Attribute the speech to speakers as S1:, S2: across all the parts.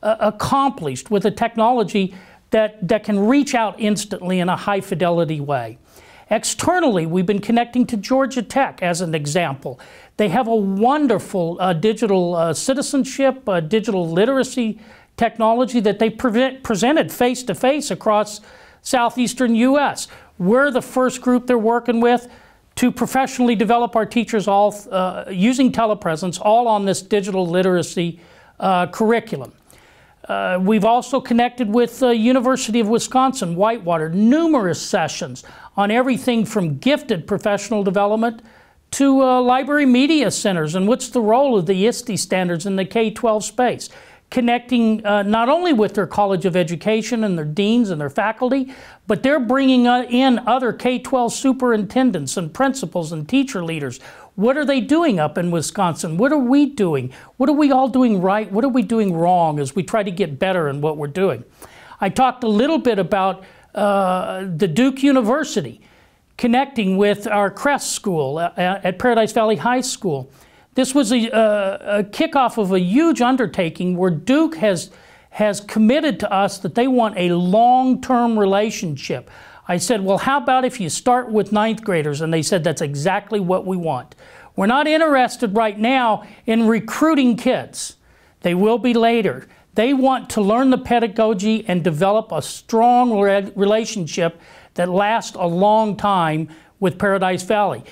S1: Uh, accomplished with a technology that, that can reach out instantly in a high fidelity way. Externally, we've been connecting to Georgia Tech as an example. They have a wonderful uh, digital uh, citizenship, digital literacy technology that they presented face to face across southeastern U.S. We're the first group they're working with to professionally develop our teachers all uh, using telepresence, all on this digital literacy uh, curriculum. Uh, we've also connected with the uh, University of Wisconsin Whitewater, numerous sessions on everything from gifted professional development to uh, library media centers and what's the role of the ISTE standards in the K 12 space. Connecting uh, not only with their College of Education and their deans and their faculty, but they're bringing uh, in other K 12 superintendents and principals and teacher leaders what are they doing up in Wisconsin? What are we doing? What are we all doing right? What are we doing wrong as we try to get better in what we're doing? I talked a little bit about uh, the Duke University connecting with our Crest School uh, uh, at Paradise Valley High School. This was a, a, uh, a kickoff of a huge undertaking where Duke has has committed to us that they want a long-term relationship, I said, Well, how about if you start with ninth graders? And they said, That's exactly what we want. We're not interested right now in recruiting kids, they will be later. They want to learn the pedagogy and develop a strong re relationship that lasts a long time with Paradise Valley.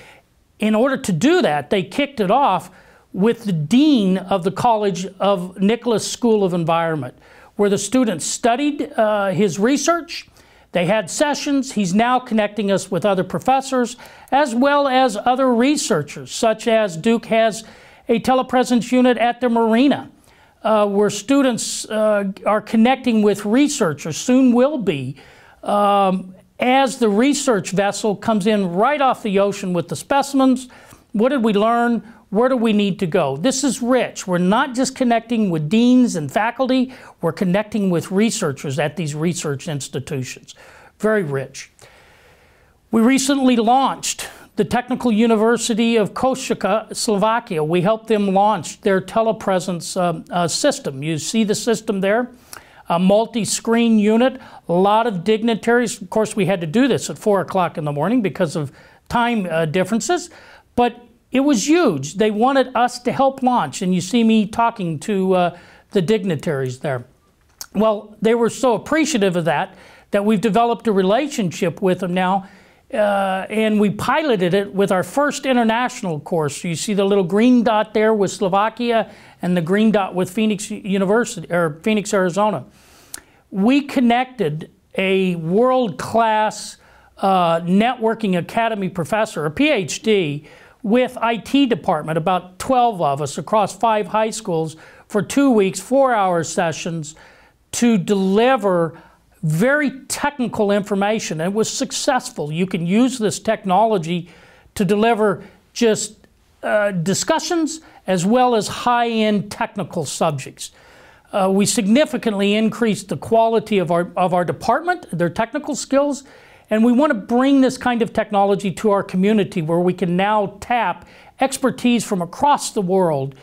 S1: In order to do that, they kicked it off with the dean of the College of Nicholas School of Environment, where the students studied uh, his research they had sessions. He's now connecting us with other professors as well as other researchers, such as Duke has a telepresence unit at the marina uh, where students uh, are connecting with researchers, soon will be, um, as the research vessel comes in right off the ocean with the specimens. What did we learn? Where do we need to go? This is rich. We're not just connecting with deans and faculty, we're connecting with researchers at these research institutions. Very rich. We recently launched the Technical University of Košice, Slovakia. We helped them launch their telepresence uh, uh system. You see the system there? A multi screen unit, a lot of dignitaries. Of course, we had to do this at 4 o'clock in the morning because of time uh, differences, but it was huge. They wanted us to help launch, and you see me talking to uh, the dignitaries there. Well, they were so appreciative of that that we've developed a relationship with them now, uh, and we piloted it with our first international course. you see the little green dot there with Slovakia, and the green dot with Phoenix University or Phoenix, Arizona. We connected a world-class uh, networking academy professor, a PhD, with IT department, about 12 of us across five high schools for two weeks, four hour sessions to deliver very technical information and was successful. You can use this technology to deliver just uh, discussions as well as high end technical subjects. Uh, we significantly increased the quality of our, of our department, their technical skills, and we want to bring this kind of technology to our community where we can now tap expertise from across the world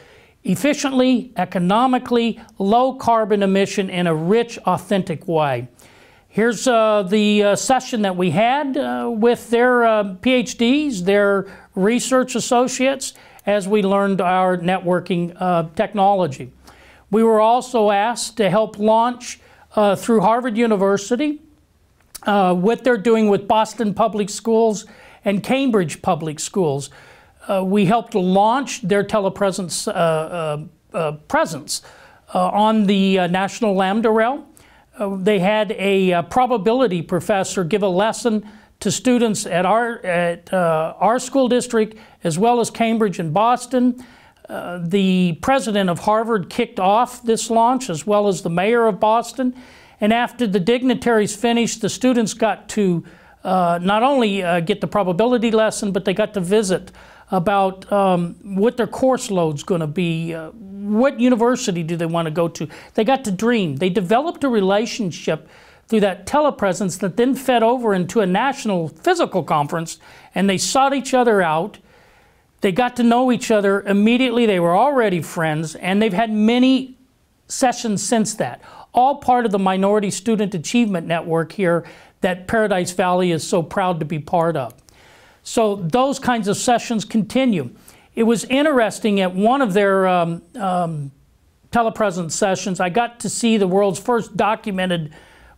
S1: efficiently, economically, low carbon emission in a rich, authentic way. Here's uh, the uh, session that we had uh, with their uh, PhDs, their research associates, as we learned our networking uh, technology. We were also asked to help launch uh, through Harvard University uh, what they're doing with Boston Public Schools and Cambridge Public Schools. Uh, we helped launch their telepresence uh, uh, uh presence uh, on the National Lambda Rail. they had a probability professor give a lesson to students at our at our school district as well as Cambridge and Boston. the president of Harvard kicked off this launch, as well as the mayor of Boston. And after the dignitaries finished, the students got to uh, not only uh, get the probability lesson, but they got to visit about um, what their course load's going to be, uh, what university do they want to go to. They got to dream. They developed a relationship through that telepresence that then fed over into a national physical conference, and they sought each other out. They got to know each other immediately. They were already friends, and they've had many sessions since that, all part of the Minority Student Achievement Network here that Paradise Valley is so proud to be part of. So those kinds of sessions continue. It was interesting at one of their um, um, telepresence sessions, I got to see the world's first documented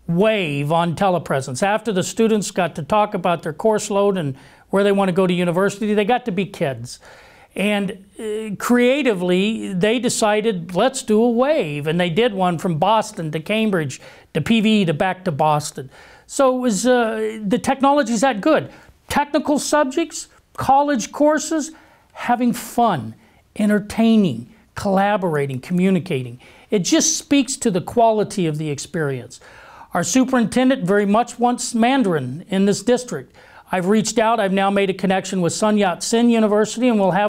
S1: wave on telepresence. After the students got to talk about their course load and where they want to go to university, they got to be kids. And uh, creatively, they decided, let's do a wave. And they did one from Boston to Cambridge to PV to back to Boston. So it was, uh, the is that good. Technical subjects, college courses, having fun, entertaining, collaborating, communicating. It just speaks to the quality of the experience. Our superintendent very much wants Mandarin in this district. I've reached out. I've now made a connection with Sun Yat-sen University, and we'll have